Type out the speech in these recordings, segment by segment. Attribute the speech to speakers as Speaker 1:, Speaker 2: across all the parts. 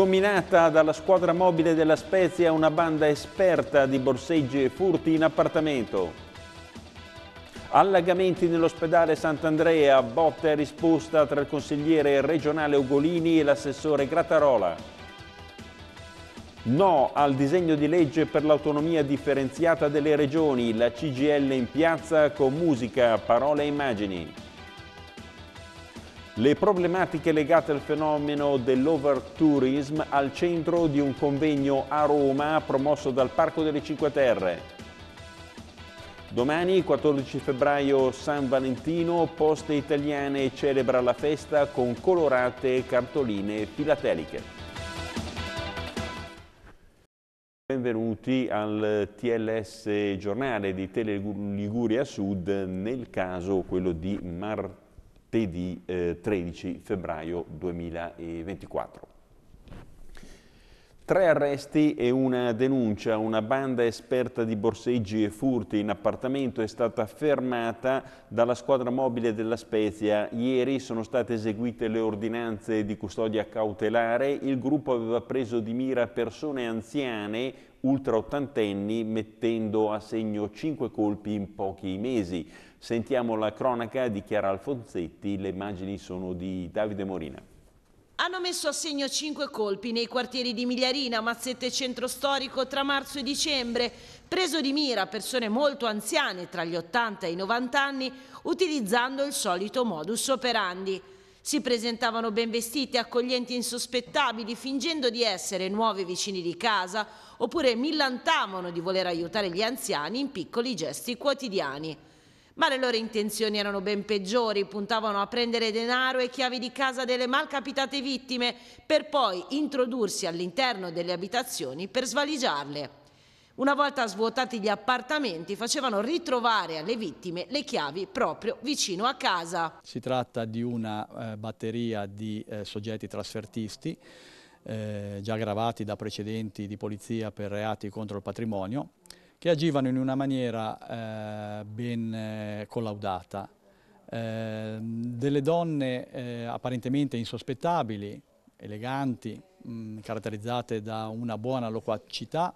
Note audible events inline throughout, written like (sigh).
Speaker 1: sgominata dalla squadra mobile della Spezia una banda esperta di borseggi e furti in appartamento. Allagamenti nell'ospedale Sant'Andrea, botta e risposta tra il consigliere regionale Ugolini e l'assessore Grattarola. No al disegno di legge per l'autonomia differenziata delle regioni, la CGL in piazza con musica, parole e immagini. Le problematiche legate al fenomeno dell'overtourism al centro di un convegno a Roma promosso dal Parco delle Cinque Terre. Domani, 14 febbraio, San Valentino, Poste Italiane celebra la festa con colorate cartoline filateliche. Benvenuti al TLS giornale di Tele Liguria Sud, nel caso quello di Martino martedì eh, 13 febbraio 2024. Tre arresti e una denuncia. Una banda esperta di borseggi e furti in appartamento è stata fermata dalla squadra mobile della Spezia. Ieri sono state eseguite le ordinanze di custodia cautelare. Il gruppo aveva preso di mira persone anziane ultra ottantenni, mettendo a segno cinque colpi in pochi mesi. Sentiamo la cronaca di Chiara Alfonzetti, le immagini sono di Davide Morina.
Speaker 2: Hanno messo a segno cinque colpi nei quartieri di Migliarina, Mazzette e Centro Storico tra marzo e dicembre. Preso di mira persone molto anziane, tra gli 80 e i 90 anni, utilizzando il solito modus operandi. Si presentavano ben vestiti, accoglienti insospettabili, fingendo di essere nuovi vicini di casa, oppure millantavano di voler aiutare gli anziani in piccoli gesti quotidiani ma le loro intenzioni erano ben peggiori, puntavano a prendere denaro e chiavi di casa delle malcapitate vittime per poi introdursi all'interno delle abitazioni per svaligiarle. Una volta svuotati gli appartamenti facevano ritrovare alle vittime le chiavi proprio vicino a casa.
Speaker 3: Si tratta di una eh, batteria di eh, soggetti trasfertisti eh, già gravati da precedenti di polizia per reati contro il patrimonio che agivano in una maniera eh, ben eh, collaudata. Eh, delle donne eh, apparentemente insospettabili, eleganti, mh, mm, caratterizzate da una buona loquacità,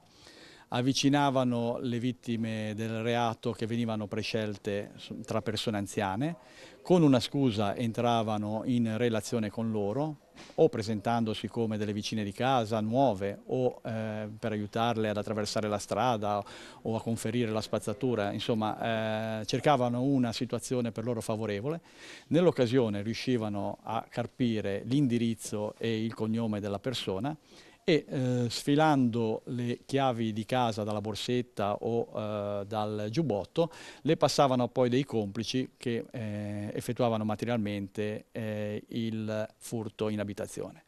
Speaker 3: avvicinavano le vittime del reato che venivano prescelte tra persone anziane, con una scusa entravano in relazione con loro, o presentandosi come delle vicine di casa nuove o eh, per aiutarle ad attraversare la strada o a conferire la spazzatura, insomma eh, cercavano una situazione per loro favorevole, nell'occasione riuscivano a carpire l'indirizzo e il cognome della persona e eh, sfilando le chiavi di casa dalla borsetta o eh, dal giubbotto le passavano poi dei complici che eh, effettuavano materialmente eh, il furto in abitazione.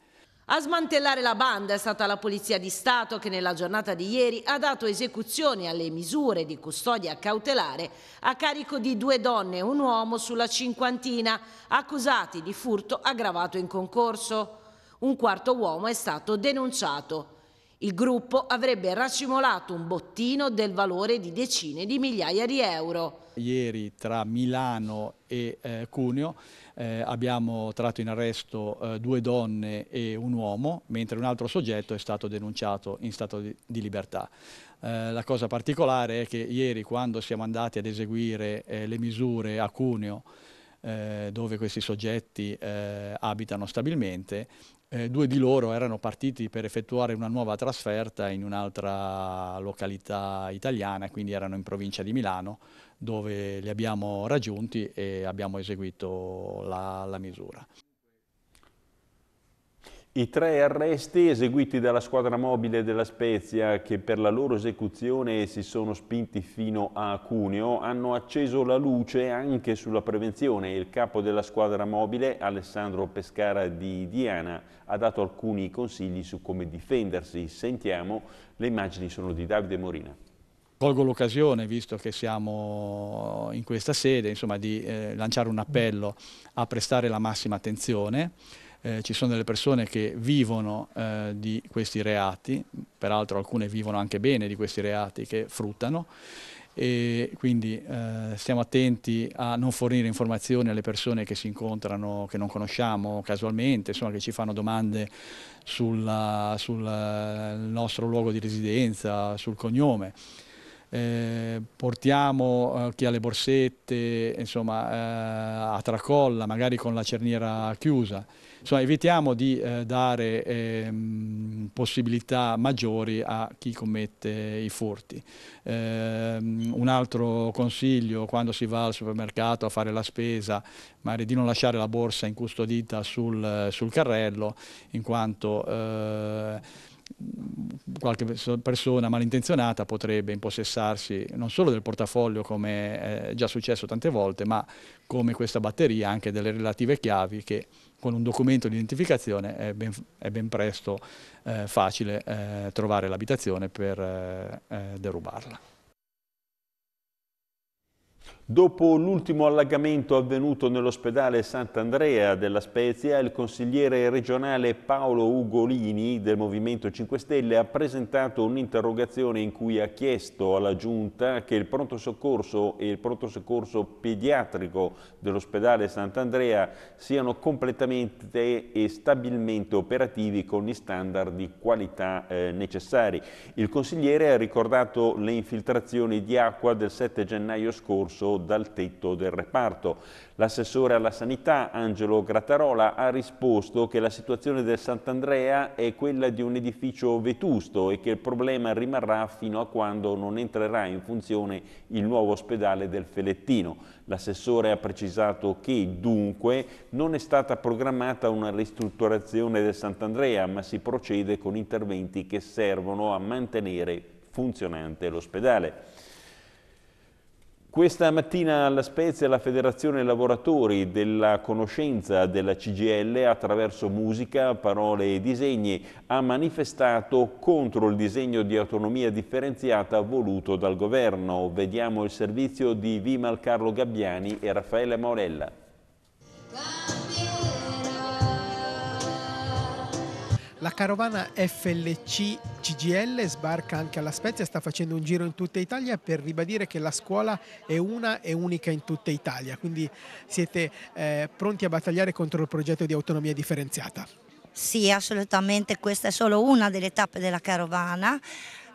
Speaker 2: A smantellare la banda è stata la Polizia di Stato che nella giornata di ieri ha dato esecuzione alle misure di custodia cautelare a carico di due donne e un uomo sulla cinquantina accusati di furto aggravato in concorso un quarto uomo è stato denunciato. Il gruppo avrebbe racimolato un bottino del valore di decine di migliaia di euro.
Speaker 3: Ieri tra Milano e eh, Cuneo eh, abbiamo tratto in arresto eh, due donne e un uomo, mentre un altro soggetto è stato denunciato in stato di, di libertà. Eh, la cosa particolare è che ieri quando siamo andati ad eseguire eh, le misure a Cuneo, eh, dove questi soggetti eh, abitano stabilmente, eh, due di loro erano partiti per effettuare una nuova trasferta in un'altra località italiana, quindi erano in provincia di Milano, dove li abbiamo raggiunti e abbiamo eseguito la, la misura.
Speaker 1: I tre arresti eseguiti dalla squadra mobile della Spezia che per la loro esecuzione si sono spinti fino a Cuneo hanno acceso la luce anche sulla prevenzione. Il capo della squadra mobile, Alessandro Pescara di Diana, ha dato alcuni consigli su come difendersi. Sentiamo, le immagini sono di Davide Morina.
Speaker 3: Colgo l'occasione, visto che siamo in questa sede, insomma, di eh, lanciare un appello a prestare la massima attenzione eh, ci sono delle persone che vivono eh, di questi reati, peraltro alcune vivono anche bene di questi reati che fruttano, e quindi eh, stiamo attenti a non fornire informazioni alle persone che si incontrano, che non conosciamo casualmente, insomma, che ci fanno domande sulla, sul eh, nostro luogo di residenza, sul cognome. Eh, portiamo eh, chi ha le borsette insomma, eh, a tracolla, magari con la cerniera chiusa. Insomma, evitiamo di eh, dare eh, possibilità maggiori a chi commette i furti. Eh, un altro consiglio quando si va al supermercato a fare la spesa, è di non lasciare la borsa incustodita sul, sul carrello, in quanto eh, qualche persona malintenzionata potrebbe impossessarsi non solo del portafoglio come è già successo tante volte, ma come questa batteria anche delle relative chiavi che con un documento di identificazione è ben, è ben presto eh, facile eh, trovare l'abitazione per
Speaker 1: eh, eh derubarla. Dopo l'ultimo allagamento avvenuto nell'ospedale Sant'Andrea della Spezia, il consigliere regionale Paolo Ugolini del Movimento 5 Stelle ha presentato un'interrogazione in cui ha chiesto alla Giunta che il pronto soccorso e il pronto soccorso pediatrico dell'ospedale Sant'Andrea siano completamente e stabilmente operativi con gli standard di qualità eh, necessari. Il consigliere ha ricordato le infiltrazioni di acqua del 7 gennaio scorso dal tetto del reparto. L'assessore alla sanità Angelo Grattarola ha risposto che la situazione del Sant'Andrea è quella di un edificio vetusto e che il problema rimarrà fino a quando non entrerà in funzione il nuovo ospedale del Felettino. L'assessore ha precisato che dunque non è stata programmata una ristrutturazione del Sant'Andrea ma si procede con interventi che servono a mantenere funzionante l'ospedale. Questa mattina alla Spezia la Federazione Lavoratori della Conoscenza della CGL attraverso musica, parole e disegni ha manifestato contro il disegno di autonomia differenziata voluto dal governo. Vediamo il servizio di Vimal Carlo Gabbiani e Raffaele Morella.
Speaker 4: La carovana FLC CGL sbarca anche alla Spezia, sta facendo un giro in tutta Italia per ribadire che la scuola è una e unica in tutta Italia, quindi siete eh, pronti a battagliare contro il progetto di autonomia differenziata.
Speaker 2: Sì, assolutamente, questa è solo una delle tappe della carovana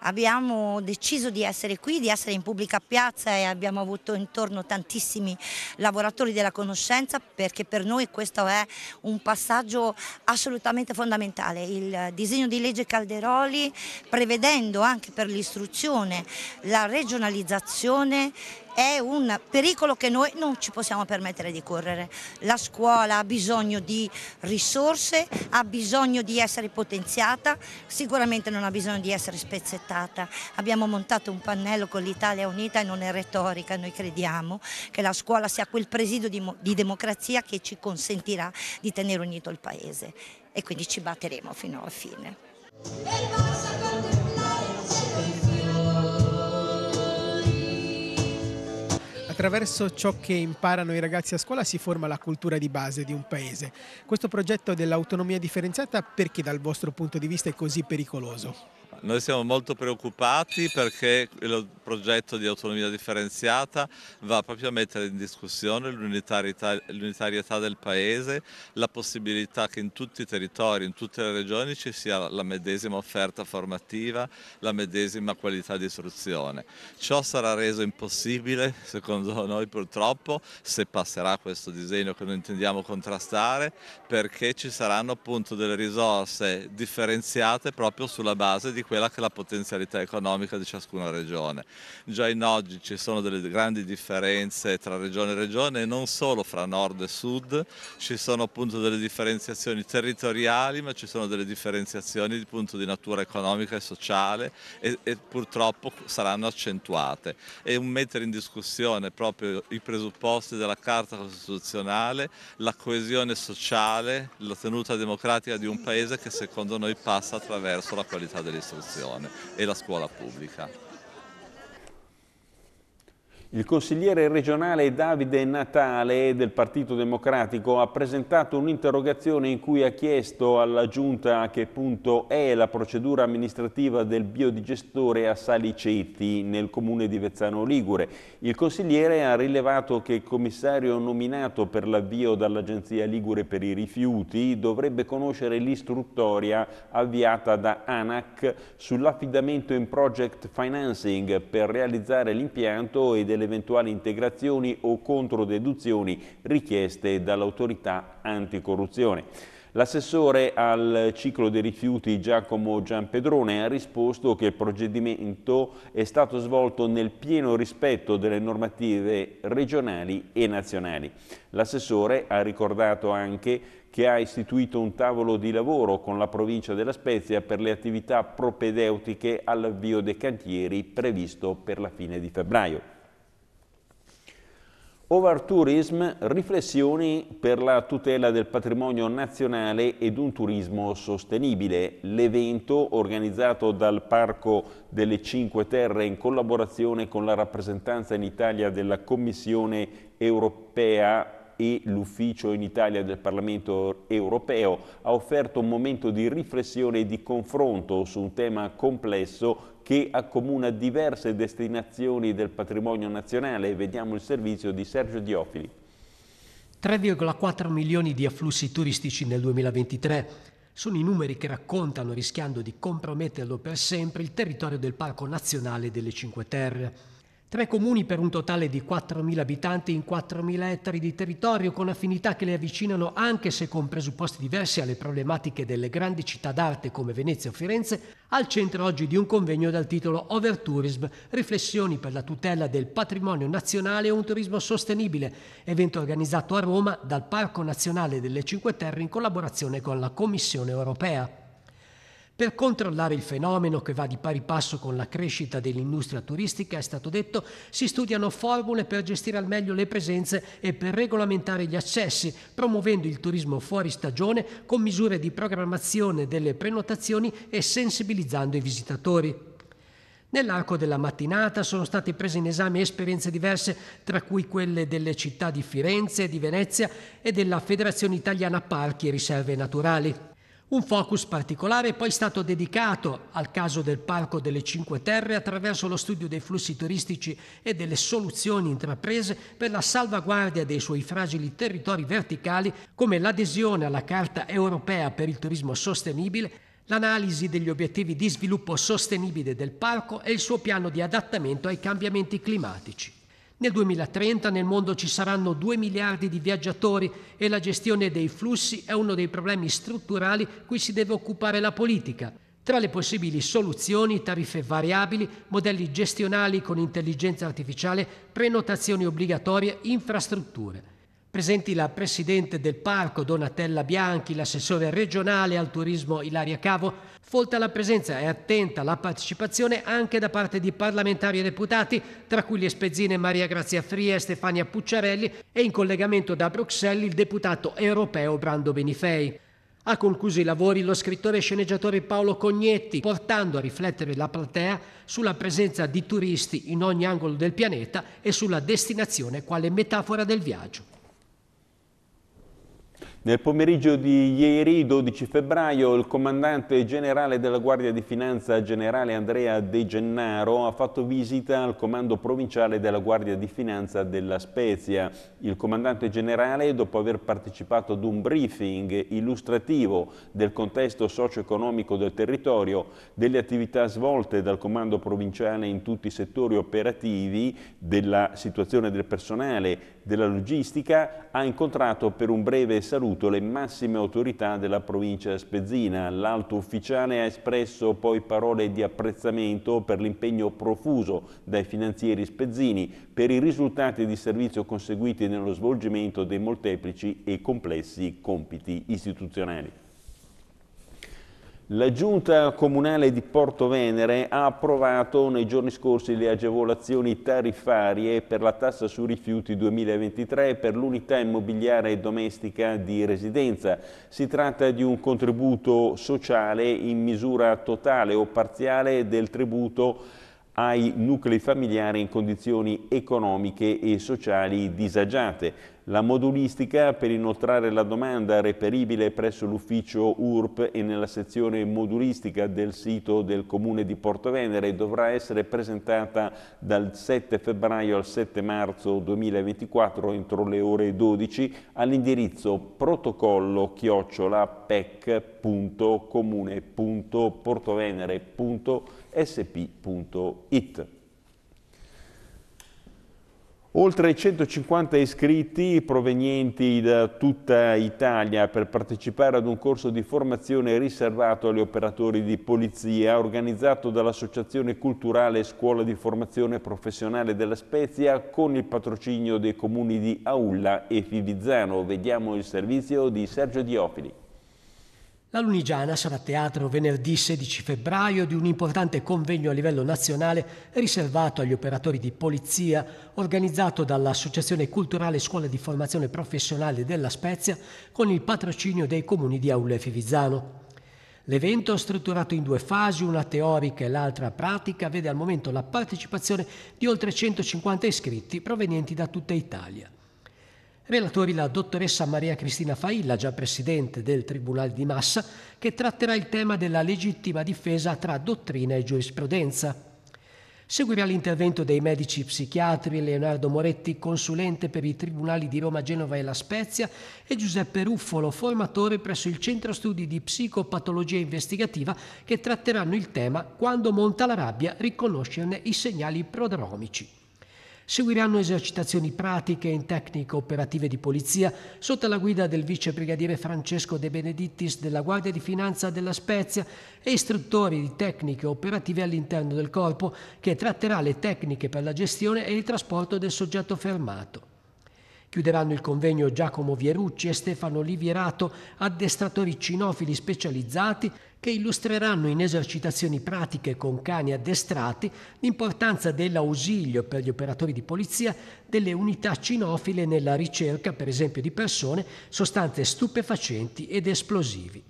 Speaker 2: abbiamo deciso di essere qui, di essere in pubblica piazza e abbiamo avuto intorno tantissimi lavoratori della conoscenza perché per noi questo è un passaggio assolutamente fondamentale. Il disegno di legge Calderoli prevedendo anche per l'istruzione la regionalizzazione è un pericolo che noi non ci possiamo permettere di correre. La scuola ha bisogno di risorse, ha bisogno di essere potenziata, sicuramente non ha bisogno di essere spezzettata. Abbiamo montato un pannello con l'Italia Unita e non è retorica, noi crediamo che la scuola sia quel presidio di, di democrazia che ci consentirà di tenere unito il Paese e quindi ci batteremo fino alla fine.
Speaker 4: attraverso ciò che imparano i ragazzi a scuola si forma la cultura di base di un paese. Questo progetto dell'autonomia differenziata perché dal vostro punto di vista è così pericoloso?
Speaker 5: Noi siamo molto preoccupati perché il progetto di autonomia differenziata va proprio a mettere in discussione l'unitarietà del Paese, la possibilità che in tutti i territori, in tutte le regioni ci sia la medesima offerta formativa, la medesima qualità di istruzione. Ciò sarà reso impossibile, secondo noi purtroppo, se passerà questo disegno che noi intendiamo contrastare, perché ci saranno appunto delle risorse differenziate proprio sulla base di quella che è la potenzialità economica di ciascuna regione. Già in oggi ci sono delle grandi differenze tra regione e regione e non solo fra nord e sud, ci sono appunto delle differenziazioni territoriali ma ci sono delle differenziazioni appunto, di natura economica e sociale e, e purtroppo saranno accentuate e un mettere in discussione proprio i presupposti della Carta Costituzionale, la coesione sociale, la tenuta democratica di un paese che secondo noi passa attraverso la qualità dell'istruzione istruzione e la scuola pubblica.
Speaker 1: Il consigliere regionale Davide Natale del Partito Democratico ha presentato un'interrogazione in cui ha chiesto alla Giunta a che punto è la procedura amministrativa del biodigestore a Saliceti nel comune di Vezzano Ligure. Il consigliere ha rilevato che il commissario nominato per l'avvio dall'Agenzia Ligure per i rifiuti dovrebbe conoscere l'istruttoria avviata da ANAC sull'affidamento in project financing per realizzare l'impianto e delle delle eventuali integrazioni o controdeduzioni richieste dall'autorità anticorruzione. L'assessore al ciclo dei rifiuti Giacomo Giampedrone ha risposto che il procedimento è stato svolto nel pieno rispetto delle normative regionali e nazionali. L'assessore ha ricordato anche che ha istituito un tavolo di lavoro con la provincia della Spezia per le attività propedeutiche all'avvio dei cantieri previsto per la fine di febbraio. Over Tourism, riflessioni per la tutela del patrimonio nazionale ed un turismo sostenibile. L'evento, organizzato dal Parco delle Cinque Terre in collaborazione con la rappresentanza in Italia della Commissione europea e l'ufficio in Italia del Parlamento europeo ha offerto un momento di riflessione e di confronto su un tema complesso che accomuna diverse destinazioni del patrimonio nazionale vediamo il servizio di Sergio Diofili.
Speaker 4: 3,4 milioni di afflussi turistici nel 2023 sono i numeri che raccontano, rischiando di comprometterlo per sempre, il territorio del Parco Nazionale delle Cinque Terre. Tre comuni per un totale di 4.000 abitanti in 4.000 ettari di territorio con affinità che le avvicinano anche se con presupposti diversi alle problematiche delle grandi città d'arte come Venezia o Firenze, al centro oggi di un convegno dal titolo Overtourism, riflessioni per la tutela del patrimonio nazionale e un turismo sostenibile, evento organizzato a Roma dal Parco Nazionale delle Cinque Terre in collaborazione con la Commissione europea. Per controllare il fenomeno che va di pari passo con la crescita dell'industria turistica, è stato detto, si studiano formule per gestire al meglio le presenze e per regolamentare gli accessi, promuovendo il turismo fuori stagione con misure di programmazione delle prenotazioni e sensibilizzando i visitatori. Nell'arco della mattinata sono state prese in esame esperienze diverse, tra cui quelle delle città di Firenze, di Venezia e della Federazione Italiana Parchi e Riserve Naturali. Un focus particolare è poi stato dedicato al caso del Parco delle Cinque Terre attraverso lo studio dei flussi turistici e delle soluzioni intraprese per la salvaguardia dei suoi fragili territori verticali come l'adesione alla Carta europea per il turismo sostenibile, l'analisi degli obiettivi di sviluppo sostenibile del parco e il suo piano di adattamento ai cambiamenti climatici. Nel 2030 nel mondo ci saranno 2 miliardi di viaggiatori e la gestione dei flussi è uno dei problemi strutturali cui si deve occupare la politica. Tra le possibili soluzioni, tariffe variabili, modelli gestionali con intelligenza artificiale, prenotazioni obbligatorie, infrastrutture. Presenti la presidente del parco Donatella Bianchi, l'assessore regionale al turismo Ilaria Cavo, folta la presenza e attenta la partecipazione anche da parte di parlamentari e deputati, tra cui le spezzine Maria Grazia Fria e Stefania Pucciarelli e in collegamento da Bruxelles il deputato europeo Brando Benifei. Ha concluso i lavori lo scrittore e sceneggiatore Paolo Cognetti, portando a riflettere la platea sulla presenza di turisti in ogni angolo del pianeta e sulla destinazione quale metafora del viaggio.
Speaker 1: Nel pomeriggio di ieri, 12 febbraio, il comandante generale della Guardia di Finanza, generale Andrea De Gennaro, ha fatto visita al comando provinciale della Guardia di Finanza della Spezia. Il comandante generale, dopo aver partecipato ad un briefing illustrativo del contesto socio-economico del territorio, delle attività svolte dal comando provinciale in tutti i settori operativi, della situazione del personale, della logistica, ha incontrato per un breve saluto le massime autorità della provincia spezzina. L'alto ufficiale ha espresso poi parole di apprezzamento per l'impegno profuso dai finanzieri spezzini per i risultati di servizio conseguiti nello svolgimento dei molteplici e complessi compiti istituzionali. La Giunta Comunale di Porto Venere ha approvato nei giorni scorsi le agevolazioni tariffarie per la tassa su rifiuti 2023 per l'unità immobiliare domestica di residenza. Si tratta di un contributo sociale in misura totale o parziale del tributo ai nuclei familiari in condizioni economiche e sociali disagiate la modulistica per inoltrare la domanda reperibile presso l'ufficio URP e nella sezione modulistica del sito del Comune di Porto Venere dovrà essere presentata dal 7 febbraio al 7 marzo 2024 entro le ore 12 all'indirizzo protocollo chiocciola pec.comune.portovenere.sp.it. Oltre 150 iscritti provenienti da tutta Italia per partecipare ad un corso di formazione riservato agli operatori di polizia organizzato dall'Associazione Culturale Scuola di Formazione Professionale della Spezia con il patrocinio dei comuni di Aulla e Fivizzano. Vediamo il servizio di Sergio Diofili.
Speaker 4: La Lunigiana sarà teatro venerdì 16 febbraio di un importante convegno a livello nazionale riservato agli operatori di polizia, organizzato dall'Associazione Culturale Scuola di Formazione Professionale della Spezia con il patrocinio dei comuni di Aule e Fivizzano. L'evento, strutturato in due fasi, una teorica e l'altra pratica, vede al momento la partecipazione di oltre 150 iscritti provenienti da tutta Italia. Relatori la dottoressa Maria Cristina Failla, già presidente del Tribunale di Massa, che tratterà il tema della legittima difesa tra dottrina e giurisprudenza. Seguirà l'intervento dei medici psichiatri Leonardo Moretti, consulente per i tribunali di Roma, Genova e La Spezia, e Giuseppe Ruffolo, formatore presso il Centro Studi di Psicopatologia Investigativa, che tratteranno il tema Quando monta la rabbia, riconoscerne i segnali prodromici. Seguiranno esercitazioni pratiche in tecniche operative di polizia sotto la guida del vice brigadiere Francesco De Benedittis della Guardia di Finanza della Spezia e istruttori di tecniche operative all'interno del corpo che tratterà le tecniche per la gestione e il trasporto del soggetto fermato. Chiuderanno il convegno Giacomo Vierucci e Stefano Livierato, addestratori cinofili specializzati che illustreranno in esercitazioni pratiche con cani addestrati l'importanza dell'ausilio per gli operatori di polizia delle unità cinofile nella ricerca, per esempio, di persone, sostanze stupefacenti ed esplosivi.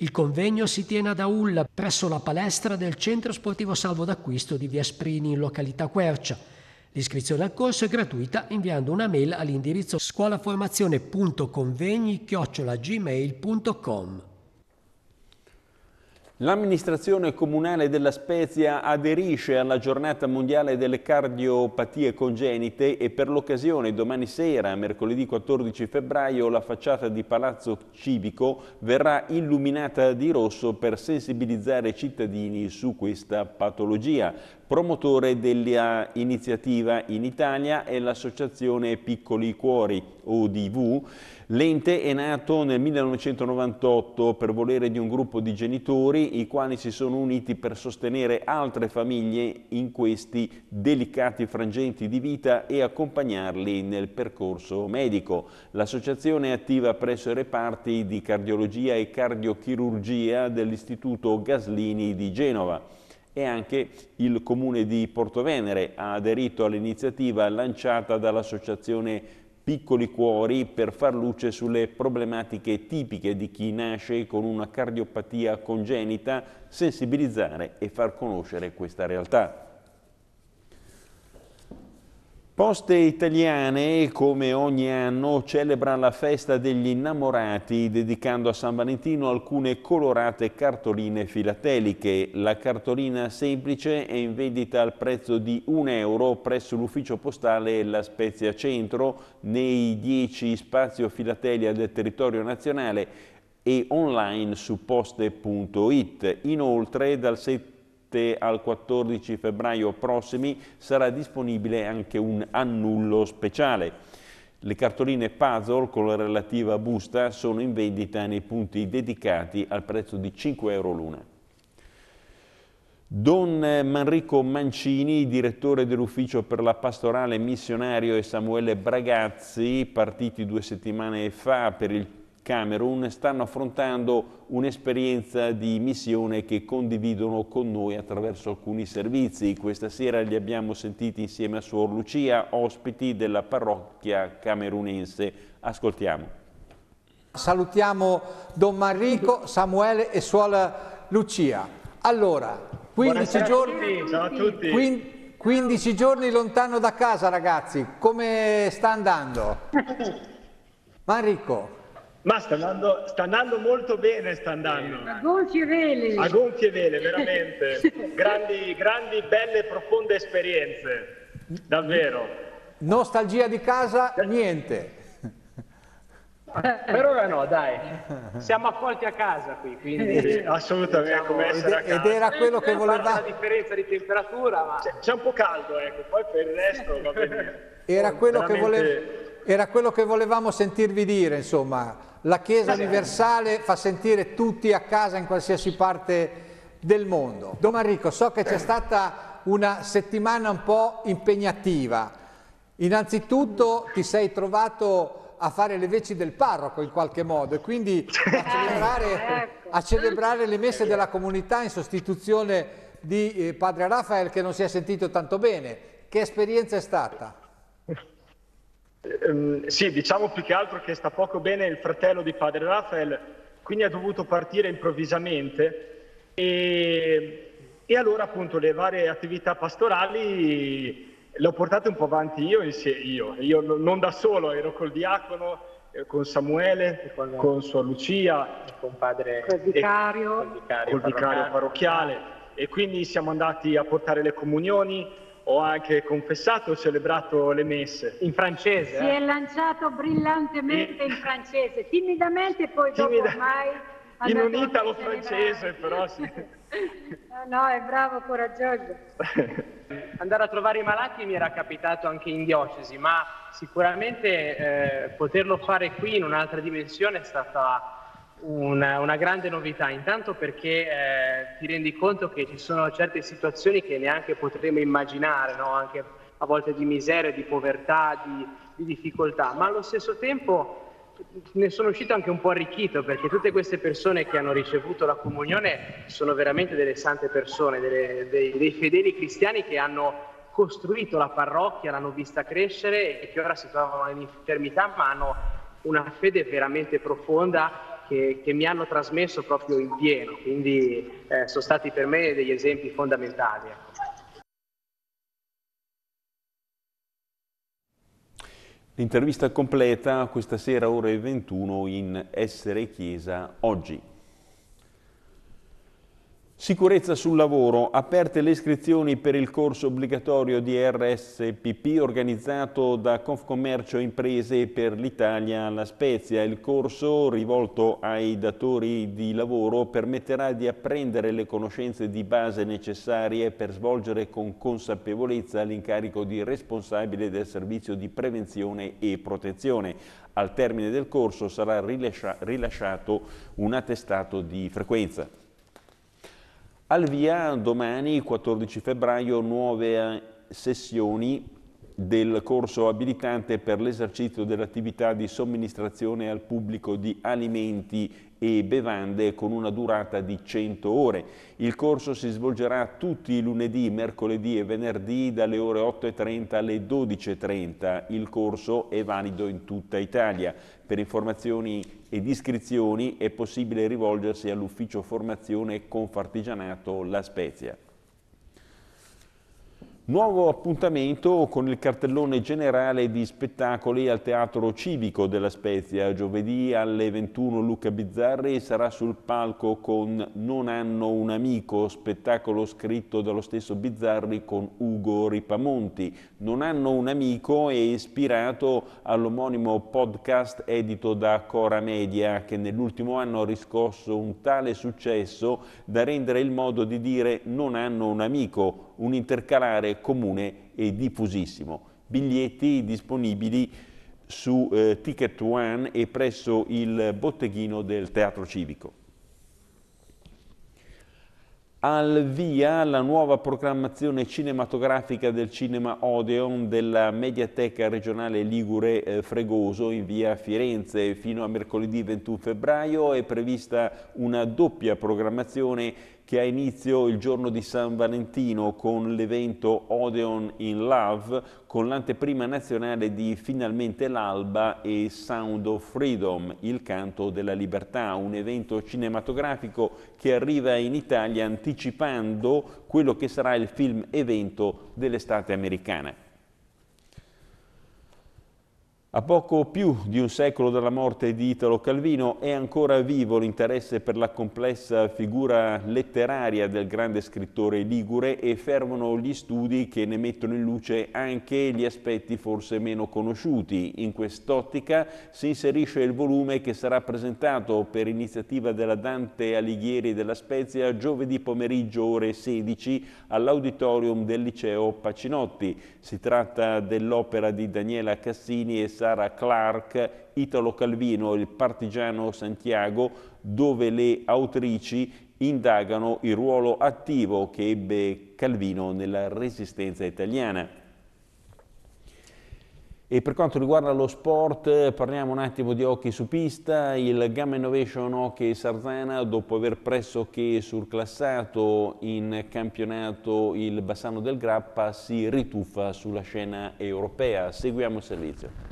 Speaker 4: Il convegno si tiene ad Aulla presso la palestra del Centro Sportivo Salvo d'Acquisto di Via Sprini in località Quercia. L'iscrizione al corso è gratuita inviando una mail all'indirizzo scuolaformazione.convegni-gmail.com.
Speaker 1: L'amministrazione comunale della Spezia aderisce alla giornata mondiale delle cardiopatie congenite e per l'occasione domani sera, mercoledì 14 febbraio, la facciata di Palazzo Civico verrà illuminata di rosso per sensibilizzare i cittadini su questa patologia. Promotore dell'iniziativa in Italia è l'associazione Piccoli Cuori, ODV, L'ente è nato nel 1998 per volere di un gruppo di genitori i quali si sono uniti per sostenere altre famiglie in questi delicati frangenti di vita e accompagnarli nel percorso medico. L'associazione è attiva presso i reparti di cardiologia e cardiochirurgia dell'Istituto Gaslini di Genova e anche il comune di Portovenere ha aderito all'iniziativa lanciata dall'associazione piccoli cuori per far luce sulle problematiche tipiche di chi nasce con una cardiopatia congenita, sensibilizzare e far conoscere questa realtà. Poste Italiane, come ogni anno, celebra la festa degli innamorati dedicando a San Valentino alcune colorate cartoline filateliche. La cartolina semplice è in vendita al prezzo di 1 euro presso l'ufficio postale La Spezia Centro nei 10 spazi filatelia del territorio nazionale e online su poste.it. Inoltre dal 7 al 14 febbraio prossimi sarà disponibile anche un annullo speciale. Le cartoline puzzle con la relativa busta sono in vendita nei punti dedicati al prezzo di 5 euro l'una. Don Manrico Mancini, direttore dell'ufficio per la pastorale missionario e Samuele Bragazzi, partiti due settimane fa per il Camerun stanno affrontando un'esperienza di missione che condividono con noi attraverso alcuni servizi. Questa sera li abbiamo sentiti insieme a Suor Lucia, ospiti della parrocchia camerunense. Ascoltiamo.
Speaker 6: Salutiamo Don Manrico, Samuele e Suor Lucia. Allora, 15 giorni, 15, 15 giorni lontano da casa ragazzi, come sta andando? (laughs) Manrico. Ma sta andando, sta andando, molto bene, sta andando.
Speaker 3: A gonfie vele. A gonfie vele, veramente. (laughs) grandi, grandi, belle, profonde esperienze,
Speaker 6: davvero. Nostalgia di casa, niente.
Speaker 4: (laughs) Per ora no, dai. Siamo accolti a casa qui, quindi... Sì, diciamo assolutamente, come essere a casa. Ed era quello che voleva... la differenza di temperatura,
Speaker 3: ma... C'è un po' caldo, ecco, poi per il resto va bene.
Speaker 6: Era quello, veramente... che voleva... era quello che volevamo sentirvi dire, insomma la Chiesa universale fa sentire tutti a casa in qualsiasi parte del mondo. Don Marico, so che c'è eh. stata una settimana un po' impegnativa. Innanzitutto ti sei trovato a fare le veci del parroco in qualche modo e quindi (laughs) a celebrare, eh, ecco. a celebrare le messe della comunità in sostituzione di eh, padre Rafael che non si è sentito tanto bene. Che esperienza è stata? ehm,
Speaker 3: sì, diciamo più che altro che sta poco bene il fratello di padre Rafael, quindi ha dovuto partire improvvisamente e, e allora appunto le varie attività pastorali le ho portate un po' avanti io, io, io non da solo, ero col diacono, eh, con Samuele, con, con sua Lucia, con padre col vicario, e, il vicario, col vicario parrocchiale. parrocchiale e quindi siamo andati a portare le comunioni ho anche confessato e celebrato le messe in francese. Si eh?
Speaker 2: è lanciato brillantemente in francese, timidamente e poi Timida... dopo ormai... In un italo francese però sì. (laughs) no, no, è bravo, coraggioso.
Speaker 4: (laughs) Andare a trovare i malati mi era capitato anche in diocesi, ma sicuramente eh, poterlo fare qui in un'altra dimensione è stata una, una, grande novità, intanto perché eh, ti rendi conto che ci sono certe situazioni che neanche potremmo immaginare, no? anche a volte di miseria, di povertà, di, di, difficoltà, ma allo stesso tempo ne sono uscito anche un po' arricchito perché tutte queste persone che hanno ricevuto la comunione sono veramente delle sante persone, delle, dei, dei fedeli cristiani che hanno costruito la parrocchia, l'hanno vista crescere e che ora si trovano in infermità ma hanno una fede veramente profonda che, che mi hanno trasmesso proprio in pieno, quindi eh, sono stati per me degli esempi fondamentali. Ecco.
Speaker 1: L'intervista completa questa sera ore 21 in Essere Chiesa oggi. Sicurezza sul lavoro, aperte le iscrizioni per il corso obbligatorio di RSPP organizzato da Confcommercio Imprese per l'Italia La Spezia. Il corso, rivolto ai datori di lavoro, permetterà di apprendere le conoscenze di base necessarie per svolgere con consapevolezza l'incarico di responsabile del servizio di prevenzione e protezione. Al termine del corso sarà rilasciato un attestato di frequenza. Al via domani, 14 febbraio, nuove eh, sessioni del corso abilitante per l'esercizio dell'attività di somministrazione al pubblico di alimenti e bevande con una durata di 100 ore. Il corso si svolgerà tutti i lunedì, mercoledì e venerdì dalle ore 8.30 alle 12.30. Il corso è valido in tutta Italia. Per informazioni ed iscrizioni è possibile rivolgersi all'ufficio formazione Confartigianato La Spezia. Nuovo appuntamento con il cartellone generale di spettacoli al Teatro Civico della Spezia. Giovedì alle 21 Luca Bizzarri sarà sul palco con Non hanno un amico, spettacolo scritto dallo stesso Bizzarri con Ugo Ripamonti. Non hanno un amico è ispirato all'omonimo podcast edito da Cora Media che nell'ultimo anno ha riscosso un tale successo da rendere il modo di dire Non hanno un amico un intercalare comune e diffusissimo. Biglietti disponibili su eh, Ticket One e presso il botteghino del Teatro Civico. Al via la nuova programmazione cinematografica del Cinema Odeon della Mediateca regionale Ligure eh, Fregoso in via Firenze. Fino a mercoledì 21 febbraio è prevista una doppia programmazione che ha inizio il giorno di San Valentino con l'evento Odeon in Love, con l'anteprima nazionale di Finalmente l'alba e Sound of Freedom, il canto della libertà, un evento cinematografico che arriva in Italia anticipando quello che sarà il film evento dell'estate americana. A poco più di un secolo dalla morte di Italo Calvino è ancora vivo l'interesse per la complessa figura letteraria del grande scrittore ligure e fermano gli studi che ne mettono in luce anche gli aspetti forse meno conosciuti. In quest'ottica si inserisce il volume che sarà presentato per iniziativa della Dante Alighieri della Spezia giovedì pomeriggio ore 16 all'auditorium del liceo Pacinotti. Si tratta dell'opera di Daniela Cassini e Sara Sara Clark, Italo Calvino e il partigiano Santiago, dove le autrici indagano il ruolo attivo che ebbe Calvino nella resistenza italiana. E per quanto riguarda lo sport, parliamo un attimo di hockey su pista. Il Gamma Innovation Hockey Sarzana, dopo aver pressoché surclassato in campionato il Bassano del Grappa, si rituffa sulla scena europea. Seguiamo il servizio.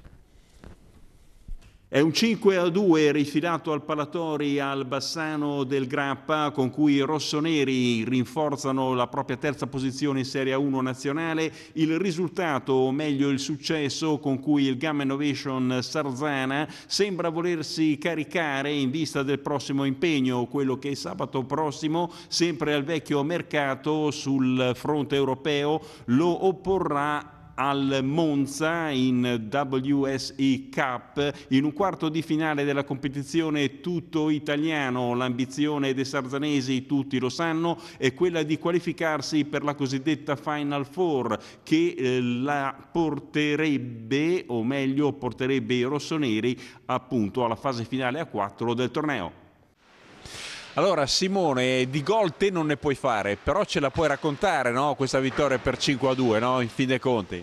Speaker 1: È un 5 a 2 rifilato al Palatori al Bassano del Grappa con cui i rossoneri rinforzano la propria terza posizione in Serie 1 nazionale, il risultato o meglio il successo con cui il Gamma Innovation Sarzana sembra volersi caricare in vista del prossimo impegno, quello che sabato prossimo sempre al vecchio mercato sul fronte europeo lo opporrà al Monza in WSE Cup in un quarto di finale della competizione tutto italiano. L'ambizione dei sarzanesi, tutti lo sanno, è quella di qualificarsi per la cosiddetta Final Four che eh, la porterebbe, o meglio porterebbe i rossoneri appunto alla fase finale a 4 del torneo. Allora Simone, di gol te non ne puoi fare, però ce la puoi raccontare no? questa vittoria per 5 a 2 no? in fin dei conti.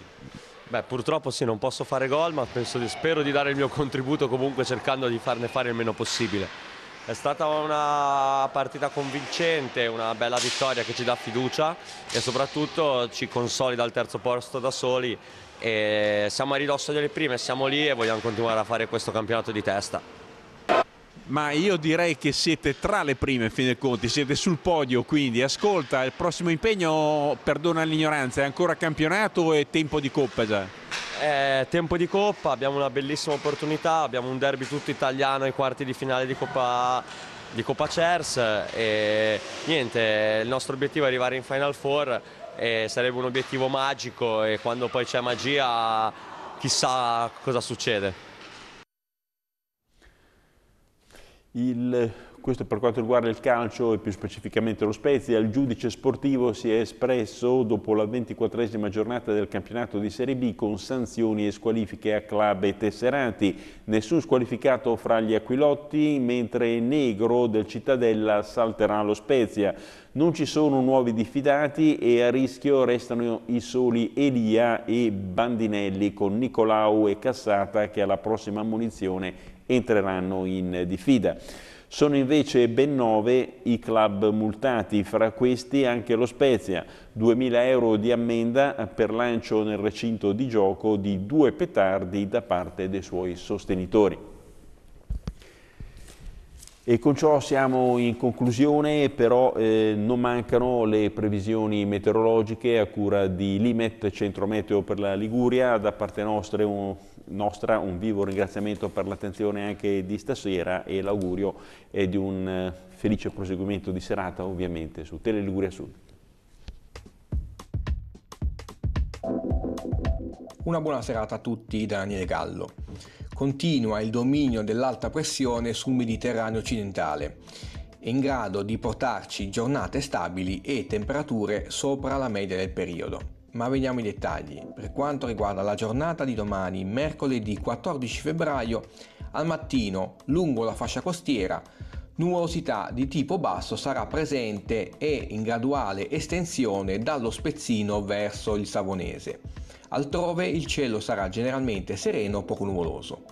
Speaker 3: Beh, purtroppo sì, non posso fare gol, ma di, spero di dare il mio contributo comunque cercando di farne fare il meno possibile. È stata una partita convincente, una bella vittoria che ci dà fiducia e soprattutto ci consolida al terzo posto da soli. siamo a ridosso delle prime, siamo lì e vogliamo continuare a fare questo campionato di testa
Speaker 1: ma io direi che siete tra le prime, fine dei conti, siete sul podio, quindi ascolta, il prossimo impegno, perdona l'ignoranza, è ancora campionato o è tempo di coppa già?
Speaker 3: È tempo di coppa, abbiamo una bellissima opportunità, abbiamo un derby tutto italiano ai quarti di finale di Coppa di Coppa Cers e niente, il nostro obiettivo è arrivare in Final Four e sarebbe un obiettivo magico e quando poi c'è magia chissà cosa succede.
Speaker 1: Il, questo per quanto riguarda il calcio e più specificamente lo Spezia, il giudice sportivo si è espresso dopo la 24esima giornata del campionato di Serie B con sanzioni e squalifiche a club e tesserati. Nessun squalificato fra gli Aquilotti, mentre Negro del Cittadella salterà lo Spezia. Non ci sono nuovi diffidati e a rischio restano i soli Elia e Bandinelli con Nicolau e Cassata che alla prossima ammunizione entreranno in diffida. Sono invece ben nove i club multati, fra questi anche lo Spezia, 2.000 euro di ammenda per lancio nel recinto di gioco di due petardi da parte dei suoi sostenitori. E con ciò siamo in conclusione, però eh, non mancano le previsioni meteorologiche a cura di Limet, Centro Meteo per la Liguria, da parte nostra un nostra un vivo ringraziamento per l'attenzione anche di stasera e l'augurio di un eh, felice proseguimento di serata ovviamente su Tele Liguria Sud. Una buona serata a tutti da Daniele Gallo.
Speaker 6: Continua il dominio dell'alta pressione sul Mediterraneo occidentale in grado di portarci giornate stabili e temperature sopra la media del periodo. Ma vediamo i dettagli. Per quanto riguarda la giornata di domani, mercoledì 14 febbraio, al mattino, lungo la fascia costiera, nuvolosità di tipo basso sarà presente e in graduale estensione dallo Spezzino verso il Savonese. Altrove il cielo sarà generalmente sereno o poco nuvoloso.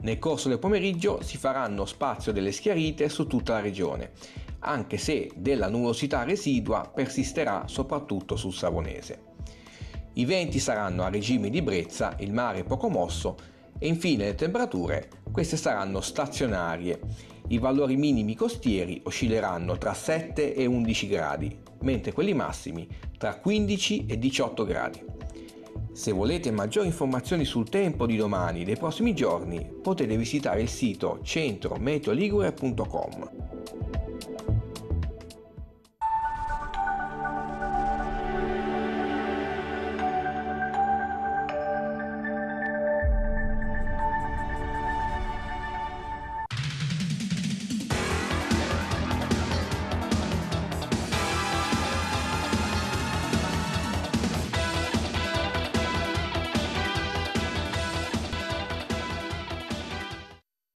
Speaker 6: Nel corso del pomeriggio si faranno spazio delle schiarite su tutta la regione, anche se della nuvolosità residua persisterà soprattutto sul Savonese. I venti saranno a regime di brezza, il mare poco mosso e infine le temperature, queste saranno stazionarie. I valori minimi costieri oscilleranno tra 7 e 11 gradi, mentre quelli massimi tra 15 e 18 gradi. Se volete maggiori informazioni sul tempo di domani e dei prossimi giorni, potete visitare il sito centrometeoligure.com.